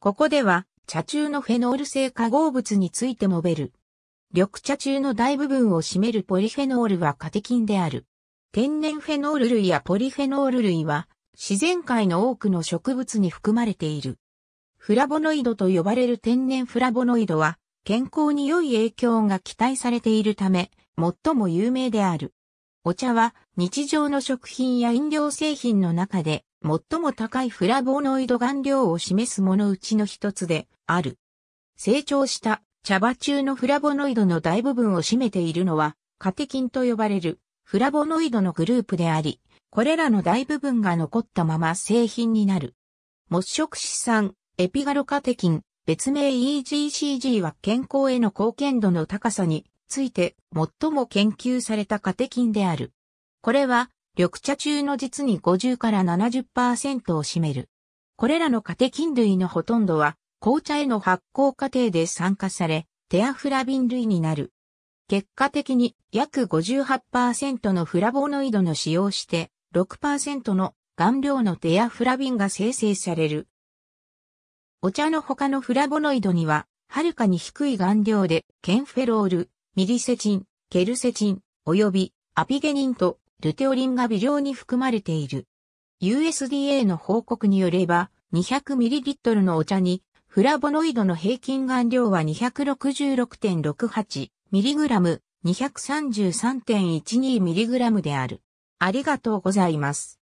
ここでは、茶中のフェノール性化合物について述べる。緑茶中の大部分を占めるポリフェノールはカテキンである。天然フェノール類やポリフェノール類は、自然界の多くの植物に含まれている。フラボノイドと呼ばれる天然フラボノイドは、健康に良い影響が期待されているため、最も有名である。お茶は日常の食品や飲料製品の中で最も高いフラボノイド含量を示すものうちの一つである。成長した茶葉中のフラボノイドの大部分を占めているのはカテキンと呼ばれるフラボノイドのグループであり、これらの大部分が残ったまま製品になる。木食資産、エピガロカテキン、別名 EGCG は健康への貢献度の高さについて最も研究されたカテキンである。これは緑茶中の実に50から70%を占める。これらのカテキン類のほとんどは、紅茶への発酵過程で酸化され、テアフラビン類になる。結果的に約58%のフラボノイドの使用して6%の顔料のテアフラビンが生成される。お茶の他のフラボノイドには、はるかに低い顔料でケンフェロール、ミリセチン、ケルセチン、及びアピゲニンとルテオリンが微量に含まれている。USDA の報告によれば、200ml のお茶に、フラボノイドの平均含量は 266.68mg、233.12mg である。ありがとうございます。